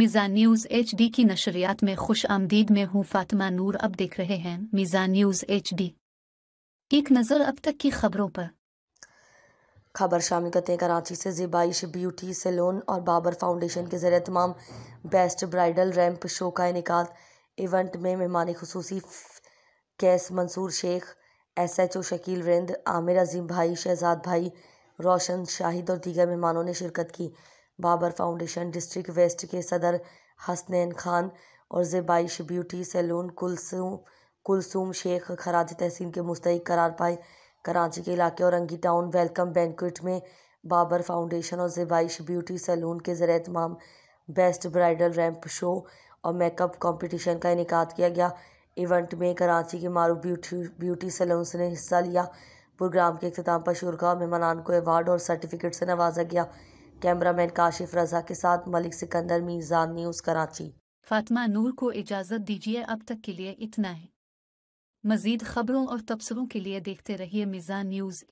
मिज़ा news H D की नशरियात में खुश आमदीद में हूँ फातिमा नूर अब देख रहे हैं मिज़ा न्यूज़ एच डी एक नज़र अब तक की खबरों पर खबर शामिल करते हैं कराची से जिबाइश ब्यूटी सैलून और बाबर फाउंडेशन के ज़रिए तमाम बेस्ट ब्राइडल रैंप शो का इनका इवेंट में मेहमान खसूसी Qais Mansoor Shaikh S H O Shakeel Rind Aamir Azeem भाई शहजाद भाई रोशन शाहिद और दीगर मेहमानों ने शिरकत की बाबर फाउंडेशन डिस्ट्रिक्ट वेस्ट के सदर हसनैन खान और जेबाइश ब्यूटी सैलून कुलसूम कुलसूम शेख खराज तहसीन के मुस्तक करार पाए कराची के इलाके और रंगी टाउन वेलकम बैंकुट में बाबर फाउंडेशन और जेबाइश ब्यूटी सैलून के ज़र तमाम बेस्ट ब्राइडल रैम्प शो और मेकअप कंपटीशन का इनका किया गया इवेंट में कराची के मारूफ ब्यूटी ब्यूटी सैलून ने हिस्सा लिया प्रोग्राम के अख्ताम पर शुरा मेहमान को अवार्ड और सर्टिफिकेट से नवाजा गया कैमरामैन काशिफ रजा के साथ मलिक सिकंदर मीज़ान न्यूज़ कराची फातिमा नूर को इजाज़त दीजिए अब तक के लिए इतना है मज़ीद खबरों और तबसरों के लिए देखते रहिए मीज़ान न्यूज़